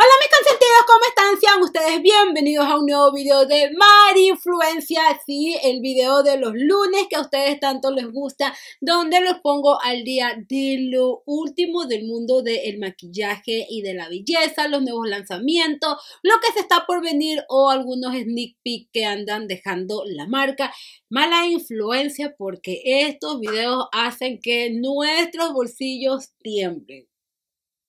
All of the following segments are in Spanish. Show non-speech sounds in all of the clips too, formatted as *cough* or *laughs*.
Hola mis consentidos, ¿cómo están? Sean ustedes bienvenidos a un nuevo video de Mari Influencia, sí, el video de los lunes que a ustedes tanto les gusta, donde los pongo al día de lo último del mundo del maquillaje y de la belleza, los nuevos lanzamientos, lo que se está por venir o algunos sneak peek que andan dejando la marca. Mala influencia porque estos videos hacen que nuestros bolsillos tiemblen.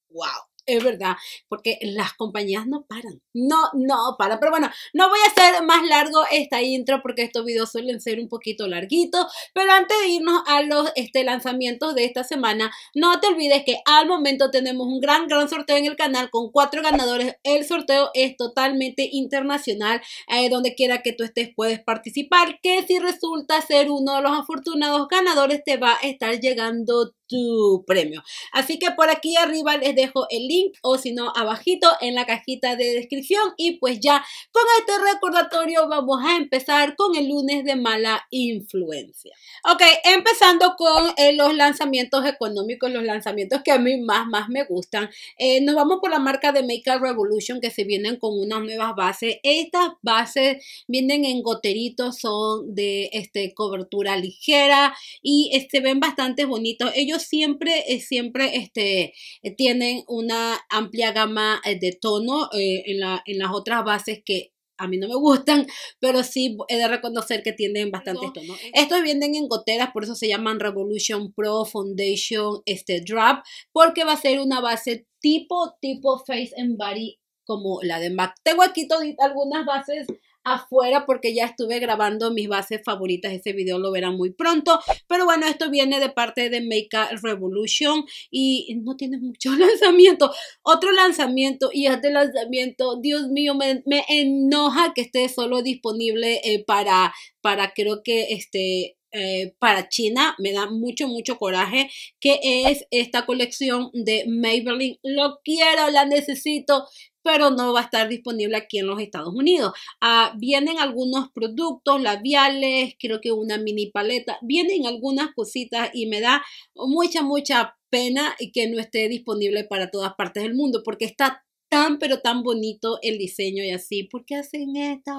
¡Wow! es verdad, porque las compañías no paran, no, no paran. Pero bueno, no voy a hacer más largo esta intro porque estos videos suelen ser un poquito larguitos, pero antes de irnos a los este, lanzamientos de esta semana, no te olvides que al momento tenemos un gran, gran sorteo en el canal con cuatro ganadores. El sorteo es totalmente internacional, eh, donde quiera que tú estés puedes participar, que si resulta ser uno de los afortunados ganadores te va a estar llegando tu premio. Así que por aquí arriba les dejo el link o si no abajito en la cajita de descripción y pues ya con este recordatorio vamos a empezar con el lunes de mala influencia. Ok, empezando con eh, los lanzamientos económicos, los lanzamientos que a mí más, más me gustan. Eh, nos vamos por la marca de Make Up Revolution que se vienen con unas nuevas bases. Estas bases vienen en goteritos, son de este, cobertura ligera y este, se este, ven bastante bonitos. Ellos siempre, eh, siempre este, eh, tienen una amplia gama eh, de tono en, la, en las otras bases que a mí no me gustan, *laughs* pero sí he de reconocer que tienen bastante tono. Estos vienen en goteras, por eso se llaman Revolution Pro Foundation este, Drop, porque va a ser una base tipo, tipo Face and Body como la de MAC. Tengo aquí todas algunas bases afuera porque ya estuve grabando mis bases favoritas. Ese video lo verán muy pronto. Pero bueno, esto viene de parte de Make Revolution y no tiene mucho *laughs* lanzamiento. Otro lanzamiento y este lanzamiento, Dios mío, me, enoja que esté solo disponible eh, para, para creo que este, eh, para China, me da mucho, mucho coraje, que es esta colección de Maybelline. Lo quiero, la necesito pero no va a estar disponible aquí en los Estados Unidos. Ah, vienen algunos productos labiales, creo que una mini paleta, vienen algunas cositas y me da mucha, mucha pena que no esté disponible para todas partes del mundo porque está tan, pero tan bonito el diseño y así. ¿Por qué hacen esto?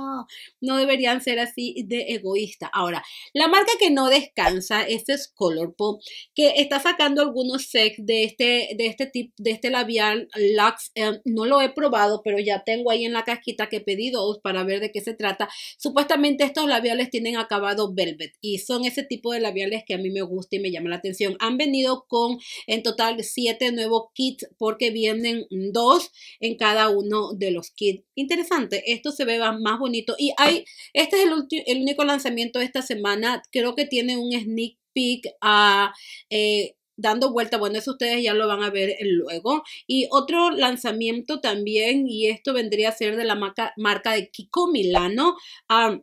No deberían ser así de egoísta. Ahora, la marca que no descansa, este es Colorpop que está sacando algunos sets de este, de este de este labial Lux. Eh, no lo he probado, pero ya tengo ahí en la casquita que pedí dos para ver de qué se trata. Supuestamente estos labiales tienen acabado velvet y son ese tipo de labiales que a mí me gusta y me llama la atención. Han venido con en total siete nuevos kits porque vienen dos en cada uno de los kits. Interesante, esto se ve más bonito. Y hay, este es el, el único lanzamiento de esta semana. Creo que tiene un sneak peek a... Eh, dando vuelta. Bueno, eso ustedes ya lo van a ver luego. Y otro lanzamiento también, y esto vendría a ser de la marca, marca de Kiko Milano. Ah,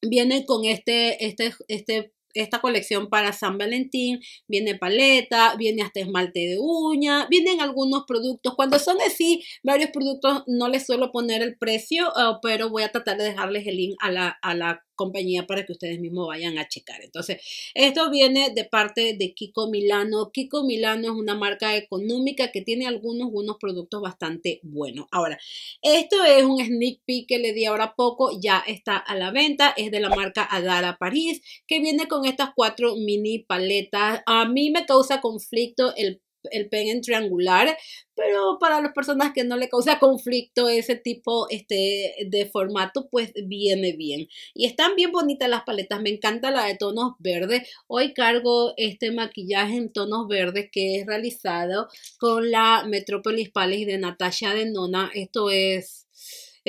viene con este, este, este esta colección para San Valentín, viene paleta, viene hasta esmalte de uña, vienen algunos productos. Cuando son así, varios productos no les suelo poner el precio, eh, pero voy a tratar de dejarles el link a la, a la compañía para que ustedes mismos vayan a checar. Entonces, esto viene de parte de Kiko Milano. Kiko Milano es una marca económica que tiene algunos unos productos bastante buenos. Ahora, esto es un sneak peek que le di ahora poco, ya está a la venta, es de la marca Adara París, que viene con estas cuatro mini paletas. A mí me causa conflicto el el pen triangular, pero para las personas que no le causa conflicto ese tipo este, de formato, pues viene bien. Y están bien bonitas las paletas, me encanta la de tonos verdes. Hoy cargo este maquillaje en tonos verdes que es realizado con la Metropolis Palace de Natasha de Nona. Esto es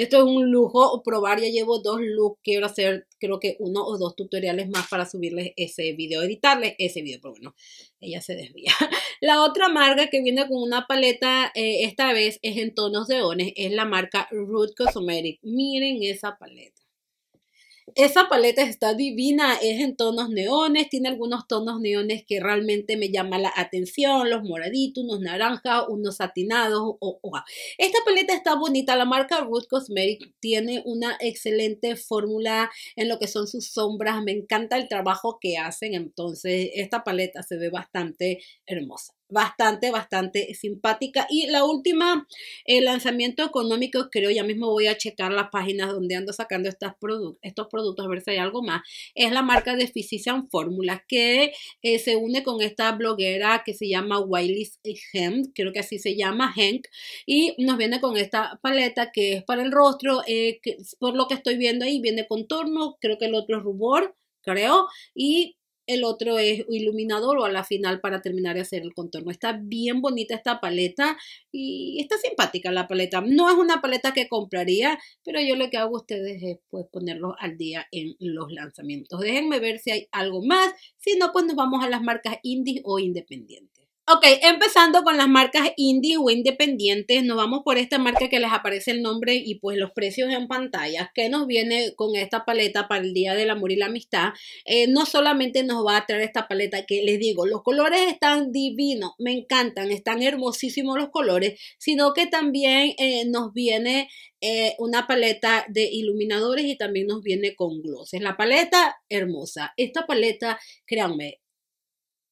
esto es un lujo probar, ya llevo dos looks, quiero hacer creo que uno o dos tutoriales más para subirles ese video, editarles ese video, pero bueno, ella se desvía. *laughs* La otra marca que viene con una paleta eh, esta vez es en tonos de ones, es la marca Root Cosmetic. Miren esa paleta esa paleta está divina, es en tonos neones, tiene algunos tonos neones que realmente me llama la atención, los moraditos, unos naranjas, unos satinados. Ah. Esta paleta está bonita, la marca Root Cosmetic tiene una excelente fórmula en lo que son sus sombras, me encanta el trabajo que hacen, entonces esta paleta se ve bastante hermosa bastante, bastante simpática. Y la última, el lanzamiento económico, creo, ya mismo voy a checar las páginas donde ando sacando estas productos estos productos, a ver si hay algo más, es la marca de fisician Fórmulas, que eh, se une con esta bloguera que se llama Wiley's Hemp, creo que así se llama, Henk, y nos viene con esta paleta que es para el rostro, eh, por lo que estoy viendo ahí, viene contorno, creo que el otro es rubor, creo, y el otro es iluminador o a la final para terminar de hacer el contorno. Está bien bonita esta paleta y está simpática la paleta. No es una paleta que compraría, pero yo lo que hago a ustedes es pues, ponerlos al día en los lanzamientos. Déjenme ver si hay algo más, si no pues nos vamos a las marcas indies o independientes. Ok, empezando con las marcas indie o independientes, nos vamos por esta marca que les aparece el nombre y pues los precios en pantalla, ¿Qué nos viene con esta paleta para el Día del Amor y la Amistad. Eh, no solamente nos va a traer esta paleta que les digo, los colores están divinos, me encantan, están hermosísimos los colores, sino que también eh, nos viene eh, una paleta de iluminadores y también nos viene con glosses. La paleta hermosa, esta paleta, créanme,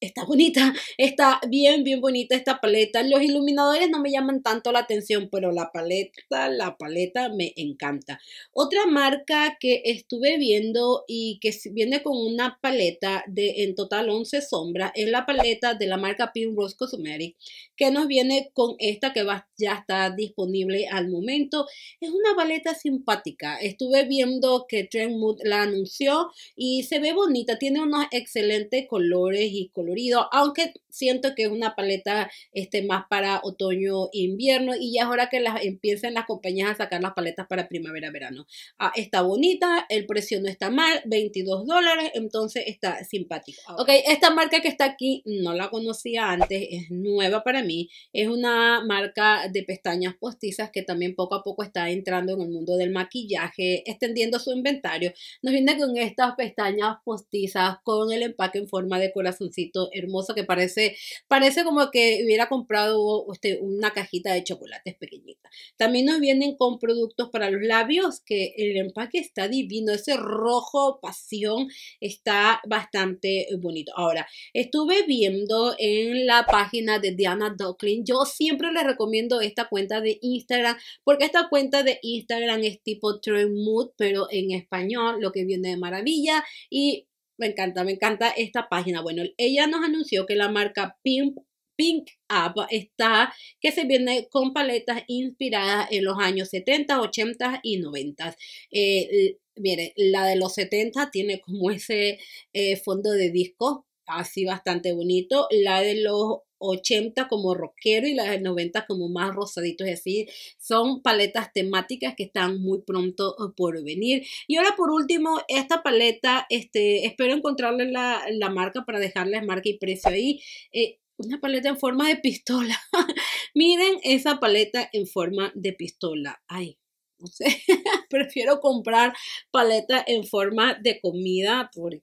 está bonita, está bien, bien bonita esta paleta. Los iluminadores no me llaman tanto la atención, pero la paleta, la paleta me encanta. Otra marca que estuve viendo y que viene con una paleta de en total 11 sombras es la paleta de la marca Pink Rose Cosmetic, que nos viene con esta que va, ya está disponible al momento. Es una paleta simpática. Estuve viendo que Trend Mood la anunció y se ve bonita. Tiene unos excelentes colores y colores aunque siento que es una paleta este, más para otoño e invierno y ya es hora que las empiecen las compañías a sacar las paletas para primavera-verano. Ah, está bonita, el precio no está mal, 22 dólares, entonces está simpático. Ah. Ok, esta marca que está aquí no la conocía antes, es nueva para mí, es una marca de pestañas postizas que también poco a poco está entrando en el mundo del maquillaje, extendiendo su inventario. Nos viene con estas pestañas postizas con el empaque en forma de corazoncito hermoso, que parece, parece como que hubiera comprado usted una cajita de chocolates pequeñita. También nos vienen con productos para los labios, que el empaque está divino, ese rojo pasión está bastante bonito. Ahora, estuve viendo en la página de Diana Docklin yo siempre les recomiendo esta cuenta de Instagram, porque esta cuenta de Instagram es tipo Trend Mood, pero en español, lo que viene de maravilla, y me encanta, me encanta esta página. Bueno, ella nos anunció que la marca Pink Up está que se viene con paletas inspiradas en los años 70, 80 y 90. Eh, mire, la de los 70 tiene como ese eh, fondo de disco así bastante bonito. La de los 80 como rockero y la de los 90 como más rosadito, es decir, son paletas temáticas que están muy pronto eh, por venir. Y ahora por último, esta paleta, este, espero encontrarle la, la marca para dejarles marca y precio ahí. Eh, una paleta en forma de pistola. *laughs* Miren esa paleta en forma de pistola. Ay, no sé, *laughs* prefiero comprar paleta en forma de comida porque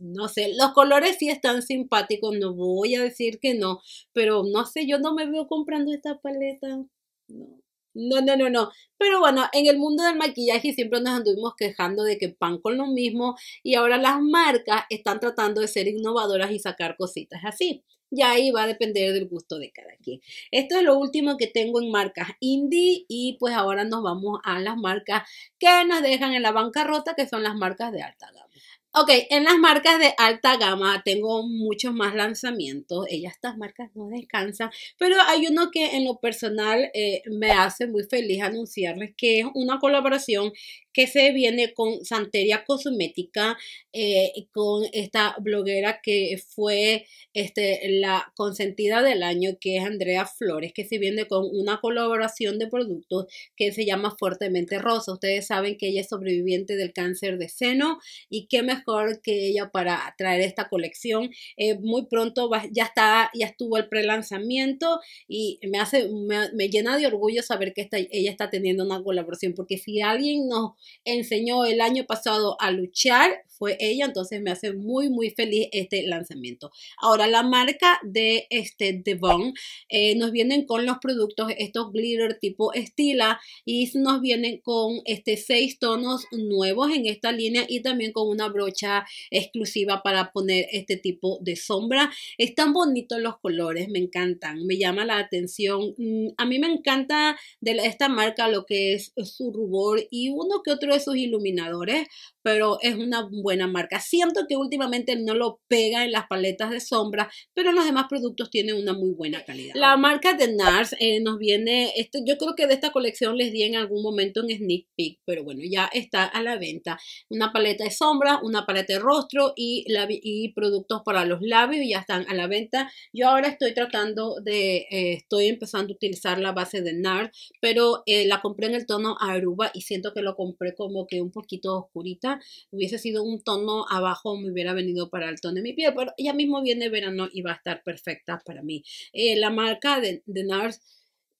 no sé, los colores sí están simpáticos, no voy a decir que no, pero no sé, yo no me veo comprando esta paleta. No. No, no, no, no. Pero bueno, en el mundo del maquillaje siempre nos anduvimos quejando de que pan con lo mismo y ahora las marcas están tratando de ser innovadoras y sacar cositas así. Ya ahí va a depender del gusto de cada quien. Esto es lo último que tengo en marcas indie y pues ahora nos vamos a las marcas que nos dejan en la bancarrota, que son las marcas de alta gama. Ok, en las marcas de alta gama tengo muchos más lanzamientos. Ellas, estas marcas no descansan, pero hay uno que en lo personal eh, me hace muy feliz anunciarles que es una colaboración que se viene con Santeria Cosmética, eh, con esta bloguera que fue este, la consentida del año, que es Andrea Flores, que se viene con una colaboración de productos que se llama Fuertemente Rosa. Ustedes saben que ella es sobreviviente del cáncer de seno y qué mejor que ella para traer esta colección. Eh, muy pronto ya está, ya estuvo el prelanzamiento y me hace, me, llena de orgullo saber que ella está teniendo una colaboración, porque si alguien nos enseñó el año pasado a luchar fue ella, entonces me hace muy, muy feliz este lanzamiento. Ahora, la marca de este Devon eh, nos vienen con los productos, estos glitter tipo estila, y nos vienen con este seis tonos nuevos en esta línea y también con una brocha exclusiva para poner este tipo de sombra. Están bonitos los colores, me encantan, me llama la atención. Mm, a mí me encanta de esta marca lo que es su rubor y uno que otro de sus iluminadores pero es una buena marca. Siento que últimamente no lo pega en las paletas de sombra, pero en los demás productos tienen una muy buena calidad. La marca de NARS eh, nos viene, este, yo creo que de esta colección les di en algún momento un sneak peek, pero bueno, ya está a la venta. Una paleta de sombra, una paleta de rostro y, y productos para los labios ya están a la venta. Yo ahora estoy tratando de, eh, estoy empezando a utilizar la base de NARS, pero eh, la compré en el tono Aruba y siento que lo compré como que un poquito oscurita hubiese sido un tono abajo, me hubiera venido para el tono de mi piel, pero ya mismo viene verano y va a estar perfecta para mí. Eh, la marca de, NARS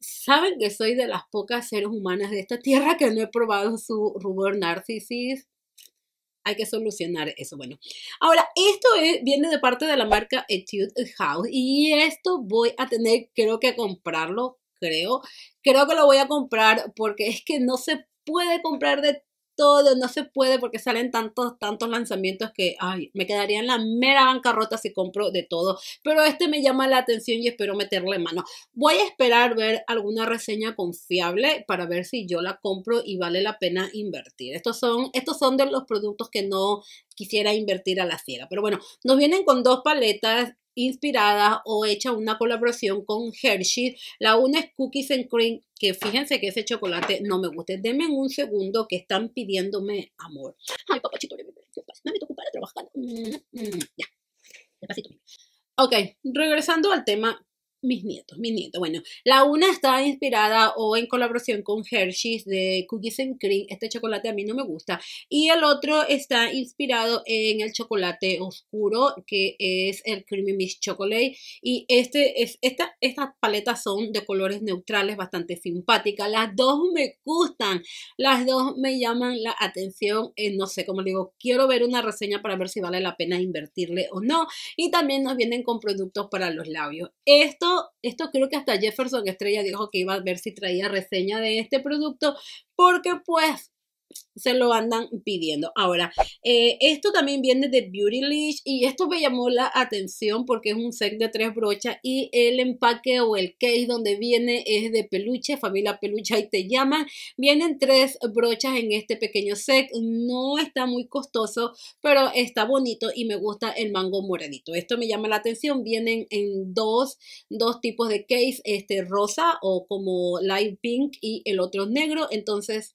saben que soy de las pocas seres humanas de esta tierra que no he probado su rubor narcisis. Hay que solucionar eso. Bueno, ahora esto viene de parte de la marca Etude House y esto voy a tener, creo que comprarlo, creo. Creo que lo voy a comprar porque es que no se puede comprar de todo, no se puede porque salen tantos, tantos lanzamientos que, me quedaría en la mera bancarrota si compro de todo. Pero este me llama la atención y espero meterle mano. Voy a esperar ver alguna reseña confiable para ver si yo la compro y vale la pena invertir. Estos son, estos son de los productos que no quisiera invertir a la ciega. Pero bueno, nos vienen con dos paletas inspirada o hecha una colaboración con Hershey. La una es Cookies and Cream, que fíjense que ese chocolate no me gusta. Denme un segundo que están pidiéndome amor. Ay, papachito, no me trabajando. Mm, mm, ya, despacito. Ok, regresando al tema mis nietos, mis nietos. Bueno, la una está inspirada o en colaboración con Hershey's de Cookies and Cream. Este chocolate a mí no me gusta. Y el otro está inspirado en el chocolate oscuro que es el Creamy Mist Chocolate. Y este es, esta, estas paletas son de colores neutrales, bastante simpáticas. Las dos me gustan. Las dos me llaman la atención. Eh, no sé, cómo digo, quiero ver una reseña para ver si vale la pena invertirle o no. Y también nos vienen con productos para los labios. Esto esto, creo que hasta Jefferson Estrella dijo que iba a ver si traía reseña de este producto, porque pues se lo andan pidiendo. Ahora, eh, esto también viene de Beauty Leash y esto me llamó la atención porque es un set de tres brochas y el empaque o el case donde viene es de peluche, familia peluche y te llaman. Vienen tres brochas en este pequeño set, no está muy costoso, pero está bonito y me gusta el mango moradito. Esto me llama la atención, vienen en dos, dos tipos de case, este rosa o como light pink y el otro negro, entonces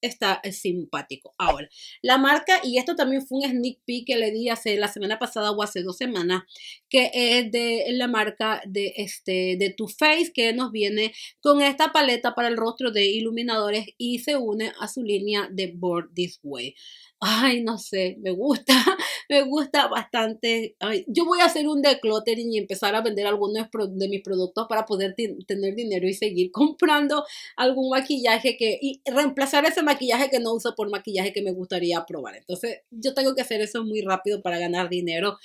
está eh, simpático. Ahora, la marca, y esto también fue un sneak peek que le di hace la semana pasada o hace dos semanas, que es de la marca de, este, de Too Faced, que nos viene con esta paleta para el rostro de iluminadores y se une a su línea de Born This Way. Ay, no sé, me gusta, *laughs* me gusta bastante. yo voy a hacer un decluttering y empezar a vender algunos de mis productos para poder tener dinero y seguir *laughs* comprando algún maquillaje que y reemplazar ese maquillaje maquillaje que no uso por maquillaje que me gustaría probar. Entonces yo tengo que hacer eso muy rápido para ganar dinero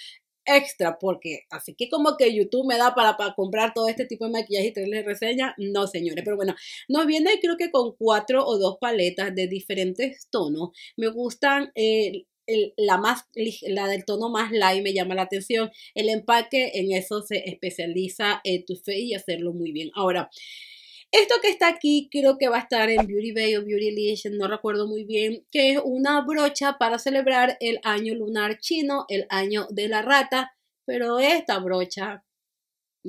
extra, porque así que como que YouTube me da para, para comprar todo este tipo de maquillaje y traerles reseña no señores, pero bueno, nos viene creo que con cuatro o dos paletas de diferentes tonos, me gustan... Eh, la, más, la del tono más light me llama la atención. El empaque en eso se especializa tu fe y hacerlo muy bien. Ahora, esto que está aquí creo que va a estar en Beauty Bay o Beauty Legion, no recuerdo muy bien, que es una brocha para celebrar el año lunar chino, el año de la rata, pero esta brocha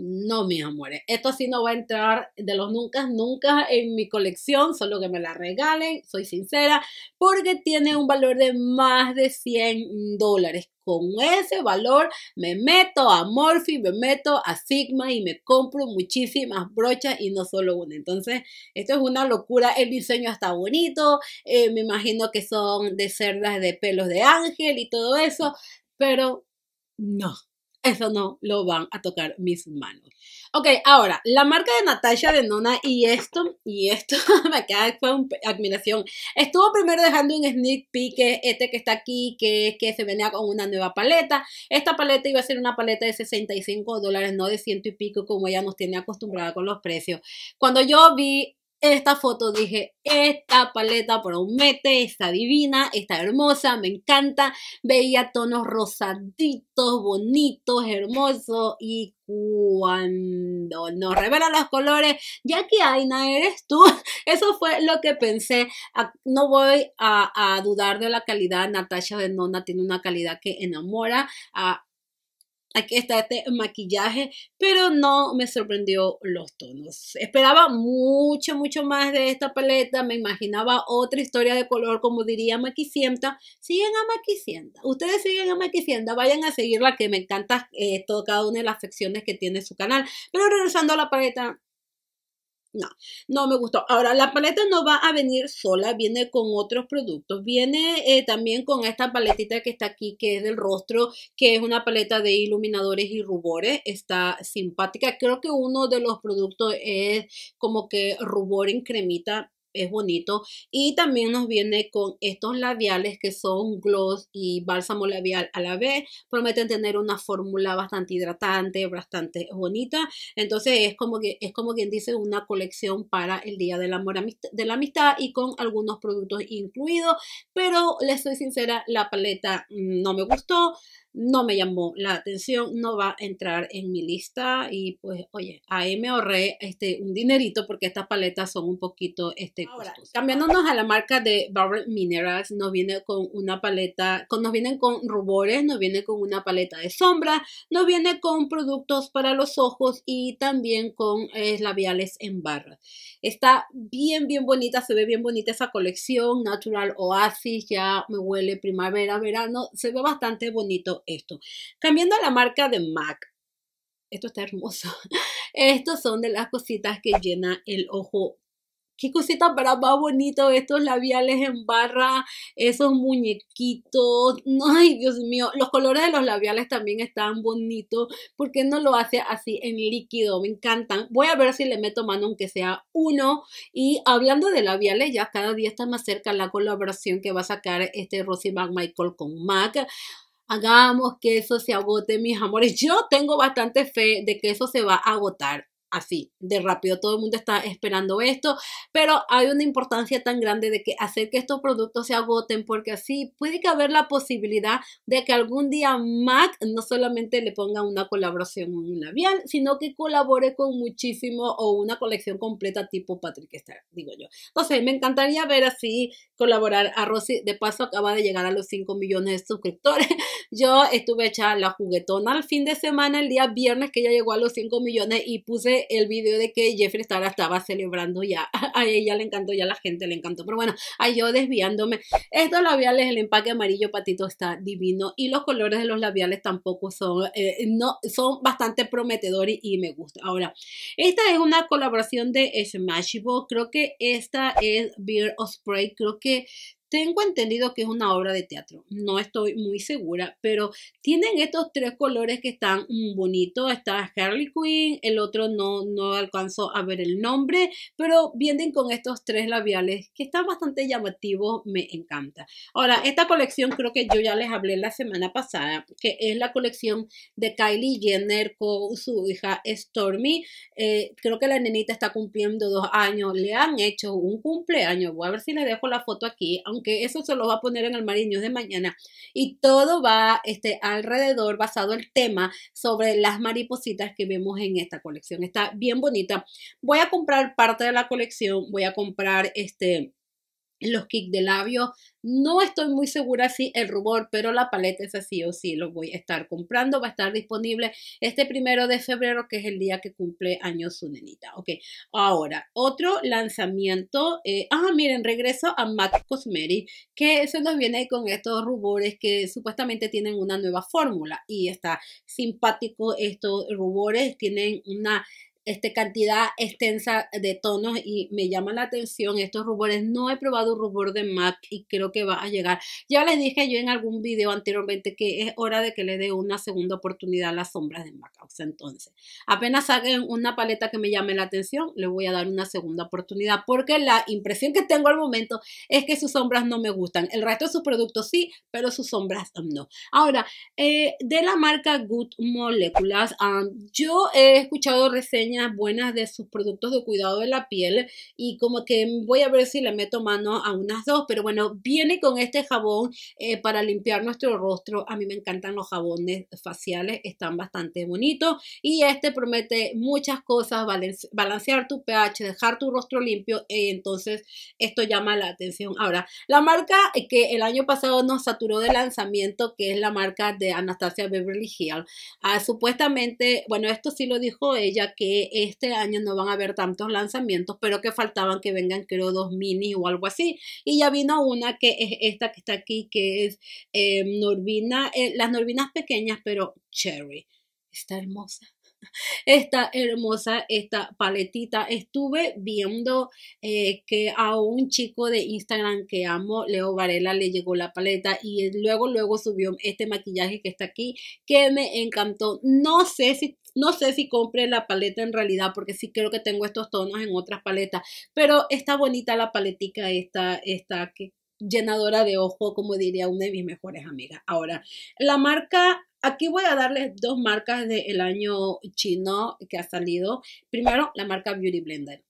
no, mis amores, esto sí no va a entrar de los nunca, nunca en mi colección, solo que me la regalen, soy sincera, porque tiene un valor de más de 100 dólares. Con ese valor me meto a Morphe, me meto a Sigma y me compro muchísimas brochas y no solo una. Entonces, esto es una locura. El diseño está bonito, eh, me imagino que son de cerdas de pelos de ángel y todo eso, pero no eso no lo van a tocar mis manos. Ok, ahora, la marca de Natasha de Nona y esto, y esto *laughs* me queda, fue admiración. Estuvo primero dejando un sneak peek, este que está aquí, que es que se venía con una nueva paleta. Esta paleta iba a ser una paleta de 65 dólares, no de ciento y pico, como ella nos tiene acostumbrada con los precios. Cuando yo vi esta foto dije, esta paleta promete, está divina, está hermosa, me encanta. Veía tonos rosaditos, bonitos, hermosos. Y cuando nos revela los colores, ya que Aina eres tú, *laughs* eso fue lo que pensé. No voy a, a dudar de la calidad. Natasha de tiene una calidad que enamora. A, aquí está este maquillaje, pero no me sorprendió los tonos. Esperaba mucho, mucho más de esta paleta, me imaginaba otra historia de color, como diría Maquisienta. Siguen a Maquisienta, ustedes siguen a Maquisienta, vayan a seguirla, que me encanta eh, cada una de las secciones que tiene su canal. Pero regresando a la paleta, no, no me gustó. Ahora, la paleta no va a venir sola, viene con otros productos. Viene eh, también con esta paletita que está aquí, que es del rostro, que es una paleta de iluminadores y rubores. Está simpática. Creo que uno de los productos es como que rubor en cremita es bonito. Y también nos viene con estos labiales que son gloss y bálsamo labial a la vez. Prometen tener una fórmula bastante hidratante, bastante bonita. Entonces es como que es como quien dice una colección para el Día del Amor de la Amistad y con algunos productos incluidos. Pero les soy sincera, la paleta mm, no me gustó no me llamó la atención, no va a entrar en mi lista y pues oye, ahí me ahorré este, un dinerito porque estas paletas son un poquito este, Cambiándonos a la marca de Barrel Minerals, nos viene con una paleta, nos vienen con rubores, nos viene con una paleta de sombra, nos viene con productos para los ojos y también con eh, labiales en barra. Está bien, bien bonita, se ve bien bonita esa colección, Natural Oasis, ya me huele primavera, verano, se ve bastante bonito esto. Cambiando a la marca de MAC, esto está hermoso. *laughs* Estos son de las cositas que llena el ojo qué cosita para Más bonito, estos labiales en barra, esos muñequitos. Ay, Dios mío, los colores de los labiales también están bonitos. ¿Por qué no lo hace así en líquido? Me encantan. Voy a ver si le meto mano aunque sea uno. Y hablando de labiales, ya cada día está más cerca la colaboración que va a sacar este Rosy McMichael con Mac hagamos que eso se agote, mis amores. Yo tengo bastante fe de que eso se va a agotar así, de rápido. Todo el mundo está esperando esto, pero hay una importancia tan grande de que hacer que estos productos se agoten, porque así puede que haber la posibilidad de que algún día Mac no solamente le ponga una colaboración en un labial, sino que colabore con muchísimo o una colección completa tipo Patrick Star, digo yo. entonces me encantaría ver así colaborar a Rosy. De paso, acaba de llegar a los 5 millones de suscriptores. *laughs* Yo estuve hecha la juguetona al fin de semana, el día viernes que ya llegó a los 5 millones y puse el video de que Jeffrey Star estaba celebrando ya. *laughs* A ella le encantó, ya a la gente le encantó. Pero bueno, ahí yo desviándome. Estos labiales, el empaque amarillo patito está divino y los colores de los labiales tampoco son, eh, no, son bastante prometedores y me gusta. Ahora, esta es una colaboración de Smashbox Creo que esta es Beer of Spray. Creo que tengo entendido que es una obra de teatro, no estoy muy segura, pero tienen estos tres colores que están bonitos. Está Harley Quinn, el otro no, no alcanzo a ver el nombre, pero vienen con estos tres labiales que están bastante llamativos, me encanta. Ahora, esta colección creo que yo ya les hablé la semana pasada, que es la colección de Kylie Jenner con su hija Stormy. Eh, creo que la nenita está cumpliendo dos años, le han hecho un cumpleaños, voy a ver si les dejo la foto aquí, aunque que eso se lo va a poner en el Mariños de mañana. Y todo va este, alrededor, basado el tema sobre las maripositas que vemos en esta colección. Está bien bonita. Voy a comprar parte de la colección, voy a comprar este los kicks de labio No estoy muy segura si el rubor, pero la paleta es así o sí lo voy a estar comprando. Va a estar disponible este primero de febrero, que es el día que cumple años su nenita. Ok, ahora otro lanzamiento. Eh, ah, miren, regreso a MAC Cosmetics, que se nos viene con estos rubores que supuestamente tienen una nueva fórmula y está simpático. Estos rubores tienen una este, cantidad extensa de tonos y me llama la atención estos rubores. No he probado rubor de MAC y creo que va a llegar. Ya les dije yo en algún video anteriormente que es hora de que le dé una segunda oportunidad a las sombras de MAC. entonces, apenas saquen una paleta que me llame la atención, le voy a dar una segunda oportunidad porque la impresión que tengo al momento es que sus sombras no me gustan. El resto de sus productos sí, pero sus sombras no. Ahora, eh, de la marca Good Molecules ah, yo he escuchado reseñas buenas de sus productos de cuidado de la piel y como que voy a ver si le meto mano a unas dos, pero bueno, viene con este jabón eh, para limpiar nuestro rostro. A mí me encantan los jabones faciales, están bastante bonitos y este promete muchas cosas, balancear tu pH, dejar tu rostro limpio, y eh, entonces esto llama la atención. Ahora, la marca eh, que el año pasado nos saturó de lanzamiento, que es la marca de Anastasia Beverly Hill, ah, supuestamente, bueno, esto sí lo dijo ella, que este año no van a haber tantos lanzamientos, pero que faltaban que vengan, creo, dos mini o algo así. Y ya vino una que es esta que está aquí, que es eh, Norvina, eh, las Norvinas pequeñas, pero cherry. Está hermosa *laughs* está hermosa, esta paletita. Estuve viendo eh, que a un chico de Instagram que amo, Leo Varela, le llegó la paleta y luego, luego subió este maquillaje que está aquí, que me encantó. No sé si no sé si compré la paleta en realidad porque sí creo que tengo estos tonos en otras paletas, pero está bonita la paletica esta, esta llenadora de ojo, como diría una de mis mejores amigas. Ahora, la marca, aquí voy a darles dos marcas del año chino que ha salido. Primero, la marca Beauty Blender.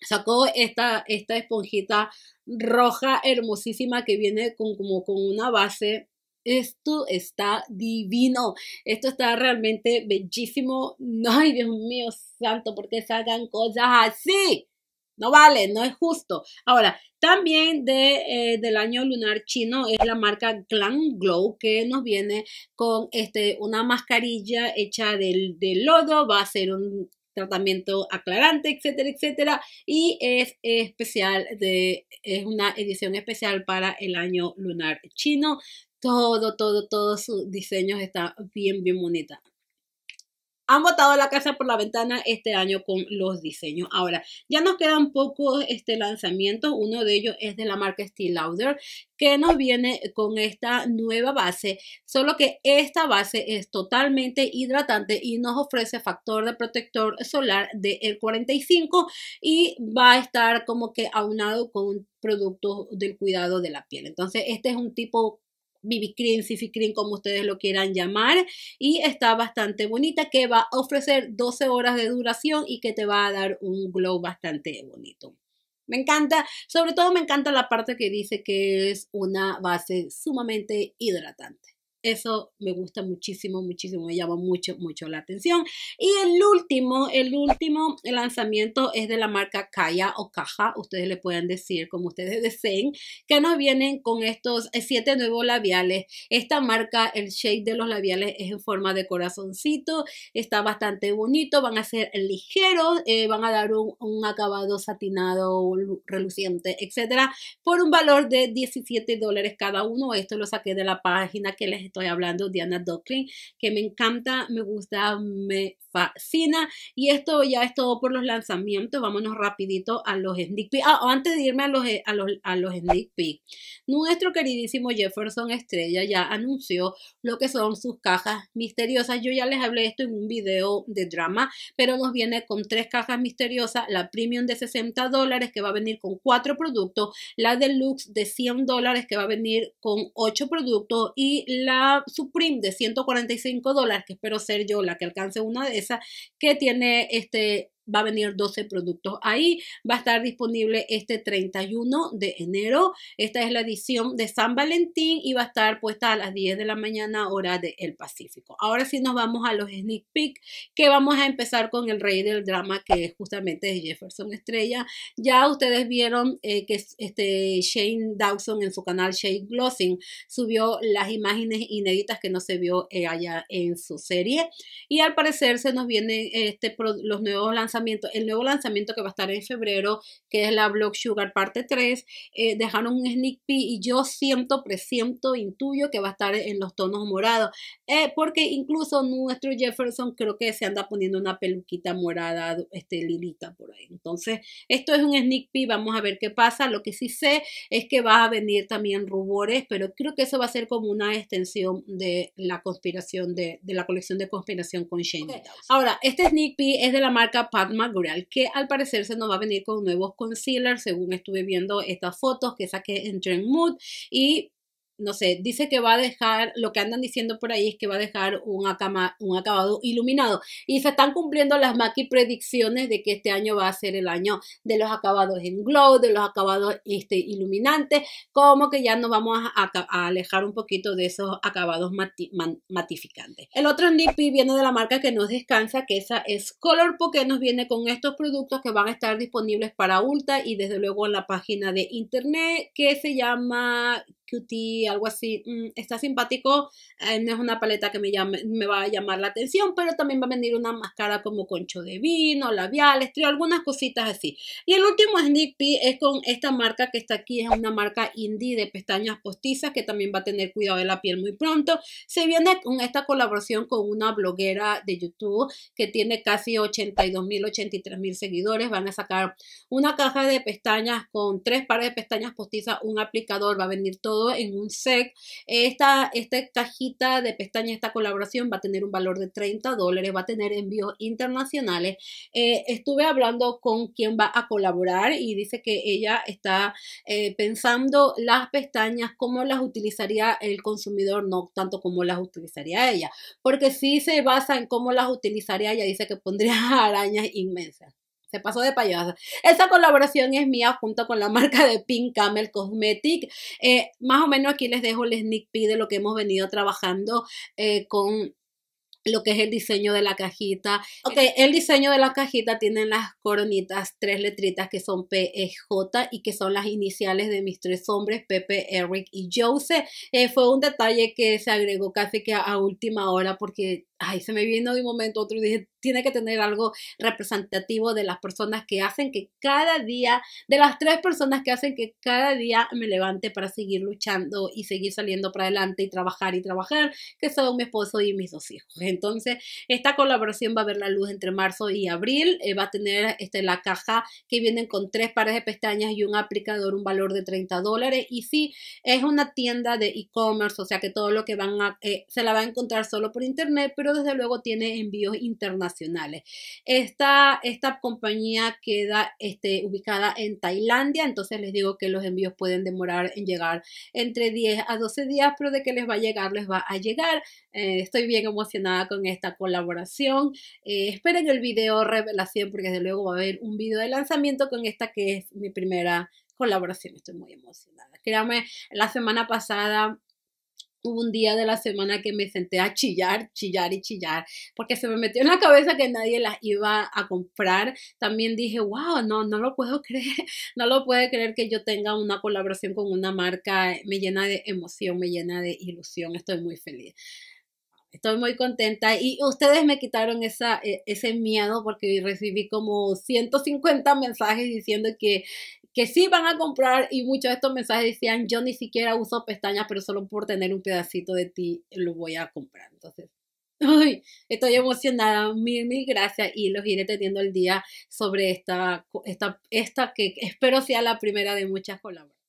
Sacó esta, esta esponjita roja hermosísima que viene con, como con una base esto está divino, esto está realmente bellísimo. Ay, Dios mío santo, ¿por qué salgan cosas así? No vale, no es justo. Ahora, también de, eh, del año lunar chino es la marca Glam Glow que nos viene con este, una mascarilla hecha de, lodo, va a ser un tratamiento aclarante, etcétera, etcétera. Y es especial de, es una edición especial para el año lunar chino. Todo, todo, todos sus diseños está bien, bien bonita. Han botado la casa por la ventana este año con los diseños. Ahora, ya nos quedan pocos este, lanzamientos. Uno de ellos es de la marca Steel Lauder, que nos viene con esta nueva base, solo que esta base es totalmente hidratante y nos ofrece factor de protector solar de el 45 y va a estar como que aunado con productos del cuidado de la piel. Entonces, este es un tipo BB Cream, CC Cream, como ustedes lo quieran llamar. Y está bastante bonita, que va a ofrecer 12 horas de duración y que te va a dar un glow bastante bonito. Me encanta, sobre todo me encanta la parte que dice que es una base sumamente hidratante. Eso me gusta muchísimo, muchísimo, me llama mucho, mucho la atención. Y el último, el último lanzamiento es de la marca Kaya o Caja, ustedes le pueden decir como ustedes *laughs* deseen, que nos vienen con estos eh, siete nuevos labiales. Esta marca, el shape de los labiales es en forma de corazoncito, está bastante bonito, van a ser ligeros, eh, van a dar un, acabado satinado, reluciente, etcétera, por un valor de 17 dólares cada uno. Esto lo saqué de la página que les estoy hablando, Diana Docklin, que me encanta, me gusta, me fascina. Y esto ya es todo por los lanzamientos. Vámonos rapidito a los sneak peek. Ah, antes de irme a los, eh, a los, a los sneak peek, nuestro queridísimo Jefferson Estrella ya anunció lo que son sus cajas misteriosas. Yo ya les hablé esto en un video de drama, pero nos viene con tres cajas misteriosas, la premium de 60 dólares que va a venir con cuatro productos, la deluxe de 100 dólares que va a venir con ocho productos y la supreme de 145 dólares, que espero ser yo la que alcance una de que tiene este va a venir 12 productos ahí. Va a estar disponible este 31 de enero. Esta es la edición de San Valentín y va a estar puesta a las 10 de la mañana hora del Pacífico. Ahora sí nos vamos a los sneak peek que vamos a empezar con el rey del drama que es justamente Jefferson Estrella. Ya ustedes vieron eh, que este Shane Dawson en su canal Shane Glossing subió las imágenes inéditas que no se vio eh, allá en su serie y al parecer se nos vienen este, los nuevos lanzamientos el nuevo lanzamiento que va a estar en febrero, que es la Block Sugar parte 3, eh, dejaron un sneak peek y yo siento, presiento, intuyo que va a estar en los tonos morados, eh, porque incluso nuestro Jefferson creo que se anda poniendo una peluquita morada, este, lilita por ahí. Entonces, esto es un sneak peek, vamos a ver qué pasa. Lo que sí sé es que va a venir también rubores, pero creo que eso va a ser como una extensión de la conspiración, de, la colección de conspiración con Shane. Ahora, este sneak peek es de la marca que al parecer se nos va a venir con nuevos concealers, según estuve viendo estas fotos que saqué en Trend Mood, y no sé, dice que va a dejar, lo que andan diciendo por ahí es que va a dejar un, un acabado iluminado. Y se están cumpliendo las Maki predicciones de que este año va a ser el año de los acabados en glow, de los acabados este, iluminantes, como que ya nos vamos a, alejar un poquito de esos acabados matificantes. El otro snippet viene de la marca que nos descansa, que esa es color porque nos viene con estos productos que van a estar disponibles para Ulta y desde luego en la página de internet que se llama algo así, mm, está simpático, eh, no es una paleta que me, llame, me va a llamar la atención, pero también va a venir una máscara como concho de vino, labiales, estrio, algunas cositas así. Y el último sneak peek es con esta marca que está aquí, es una marca indie de pestañas postizas que también va a tener cuidado de la piel muy pronto. Se viene con esta colaboración con una bloguera de YouTube que tiene casi 82 mil, 83 mil seguidores. Van a sacar una caja de pestañas con tres pares de pestañas postizas, un aplicador, va a venir todo en un sec. Esta, esta cajita de pestañas, esta colaboración va a tener un valor de 30 dólares, va a tener envíos internacionales. Eh, estuve hablando con quien va a colaborar y dice que ella está eh, pensando las pestañas, cómo las utilizaría el consumidor, no tanto como las utilizaría ella, porque si se basa en cómo las utilizaría ella, dice que pondría *laughs* arañas inmensas se pasó de payasa. Esa colaboración es mía junto con la marca de Pink Camel Cosmetic. Eh, más o menos aquí les dejo el sneak peek de lo que hemos venido trabajando eh, con lo que es el diseño de la cajita. Ok, el diseño de la cajita tiene las coronitas, tres letritas que son PJ e y que son las iniciales de mis tres hombres, Pepe, Eric y Jose. Eh, fue un detalle que se agregó casi que a última hora porque ay, se me vino de un momento a otro y dije, tiene que tener algo representativo de las personas que hacen que cada día, de las tres personas que hacen que cada día me levante para seguir luchando y seguir saliendo para adelante y trabajar y trabajar, que son mi esposo y mis dos hijos. Entonces, esta colaboración va a ver la luz entre marzo y abril. Eh, va a tener este, la caja que vienen con tres pares de pestañas y un aplicador, un valor de 30 dólares. Y sí, es una tienda de e-commerce, o sea que todo lo que van a, eh, se la va a encontrar solo por internet, pero desde luego tiene envíos internacionales. Esta, esta compañía queda este, ubicada en Tailandia, entonces les digo que los envíos pueden demorar en llegar entre 10 a 12 días, pero de que les va a llegar, les va a llegar. Eh, estoy bien emocionada con esta colaboración. Eh, esperen el video revelación porque desde luego va a haber un video de lanzamiento con esta que es mi primera colaboración. Estoy muy emocionada. Créame, la semana pasada hubo un día de la semana que me senté a chillar, chillar y chillar, porque se me metió en la cabeza que nadie las iba a comprar. También dije, wow, no, no lo puedo creer, *laughs* no lo puedo creer que yo tenga una colaboración con una marca. Me llena de emoción, me llena de ilusión, estoy muy feliz. Estoy muy contenta y ustedes me quitaron esa, eh, ese miedo porque recibí como 150 mensajes diciendo que que sí van a comprar y muchos de estos mensajes decían, yo ni siquiera uso pestañas, pero solo por tener un pedacito de ti lo voy a comprar. Entonces, *laughs* estoy emocionada, mil, mil gracias y los iré teniendo el día sobre esta, esta, esta que espero sea la primera de muchas colaboraciones.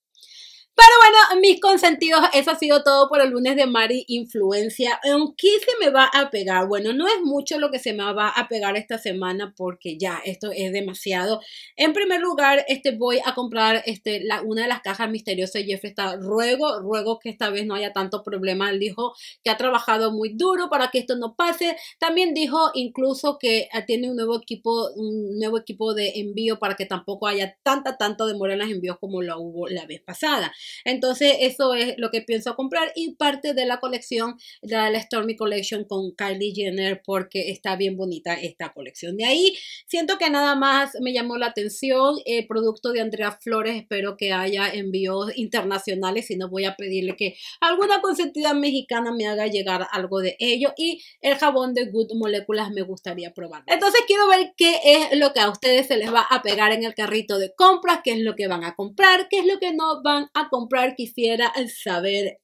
Pero bueno, mis consentidos, eso ha sido todo por el lunes de Mari Influencia. qué se me va a pegar? Bueno, no es mucho lo que se me va a pegar esta semana porque ya esto es demasiado. En primer lugar, este voy a comprar este, una de las cajas misteriosas de Jeffrey. Está, ruego, ruego que esta vez no haya tanto problemas. dijo que ha trabajado muy duro para que esto no pase. También dijo incluso que eh, tiene un nuevo equipo, un nuevo equipo de envío para que tampoco haya tanta, tanto demora en los envíos como lo hubo la vez pasada. Entonces, eso es lo que pienso comprar y parte de la colección, de la Stormy Collection con Kylie Jenner, porque está bien bonita esta colección. De ahí, siento que nada más me llamó la atención el eh, producto de Andrea Flores. Espero que haya envíos internacionales, si no voy a pedirle que alguna consentida mexicana me haga llegar algo de ello. Y el jabón de Good Molecules me gustaría probar. Entonces, quiero ver qué es lo que a ustedes se les va a pegar en el carrito de compras, qué es lo que van a comprar, qué es lo que no van a comprar comprar quisiera saber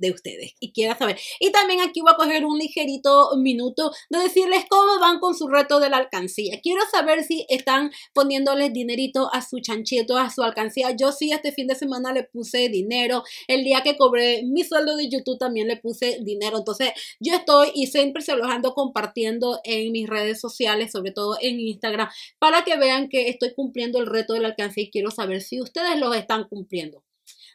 de ustedes y quiera saber. Y también aquí voy a coger un ligerito minuto de decirles cómo van con su reto de la alcancía. Quiero saber si están poniéndoles dinerito a su chanchito, a su alcancía. Yo sí, este fin de semana le puse dinero. El día que cobré mi sueldo de YouTube también le puse dinero. Entonces, yo estoy y siempre se los ando compartiendo en mis redes sociales, sobre todo en Instagram, para que vean que estoy cumpliendo el reto de la alcancía y quiero saber si ustedes los están cumpliendo.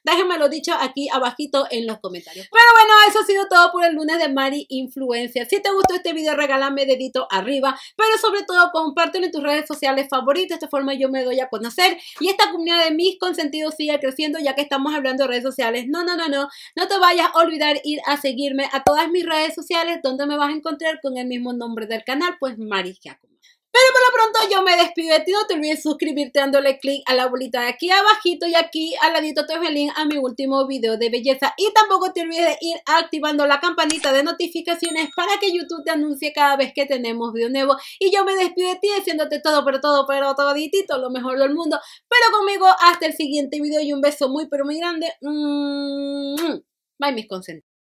Déjenmelo dicho aquí abajito en los comentarios. Pero bueno, eso ha sido todo por el lunes de Mari Influencia. Si te gustó este video, regálame dedito arriba, pero sobre todo compártelo en tus redes sociales favoritas. De esta forma yo me doy a conocer y esta comunidad de mis consentidos sigue creciendo ya que estamos hablando de redes sociales. No, no, no, no. No te vayas a olvidar ir a seguirme a todas mis redes sociales donde me vas a encontrar con el mismo nombre del canal, pues Mari Giacomo. Pero por lo pronto yo me despido de ti, no te olvides suscribirte dándole click a la bolita de aquí abajito y aquí al ladito te dejo el link a mi último video de belleza y tampoco te olvides de ir activando la campanita de notificaciones para que YouTube te anuncie cada vez que tenemos video nuevo y yo me despido de ti diciéndote todo pero todo pero toditito lo mejor del mundo pero conmigo hasta el siguiente video y un beso muy pero muy grande mm, mm. bye mis consentidos